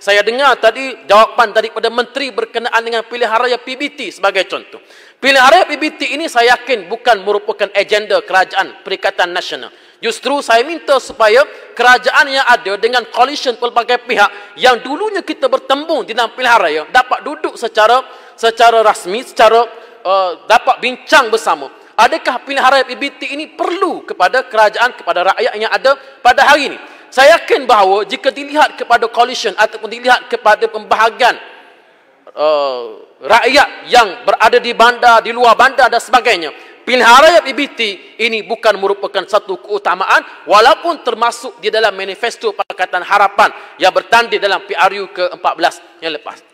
Saya dengar tadi jawapan daripada menteri berkenaan dengan pilihan raya PBT sebagai contoh. Pilihan raya PBT ini saya yakin bukan merupakan agenda kerajaan Perikatan Nasional. Justru saya minta supaya kerajaan yang ada dengan koalisyen pelbagai pihak yang dulunya kita bertembung di dalam pilihan raya dapat duduk secara secara rasmi, secara uh, dapat bincang bersama. Adakah pilihan raya PBT ini perlu kepada kerajaan, kepada rakyat yang ada pada hari ini? Saya yakin bahawa jika dilihat kepada coalition ataupun dilihat kepada pembahagian uh, rakyat yang berada di bandar, di luar bandar dan sebagainya, pilihan raya PBT ini bukan merupakan satu keutamaan walaupun termasuk di dalam manifesto Pakatan Harapan yang bertanding dalam PRU ke-14 yang lepas.